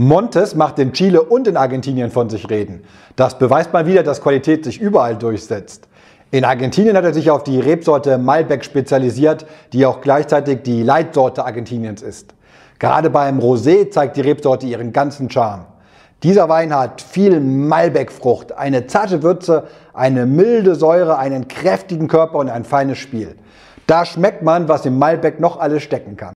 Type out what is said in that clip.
Montes macht in Chile und in Argentinien von sich reden. Das beweist mal wieder, dass Qualität sich überall durchsetzt. In Argentinien hat er sich auf die Rebsorte Malbec spezialisiert, die auch gleichzeitig die Leitsorte Argentiniens ist. Gerade beim Rosé zeigt die Rebsorte ihren ganzen Charme. Dieser Wein hat viel Malbec-Frucht, eine zarte Würze, eine milde Säure, einen kräftigen Körper und ein feines Spiel. Da schmeckt man, was im Malbec noch alles stecken kann.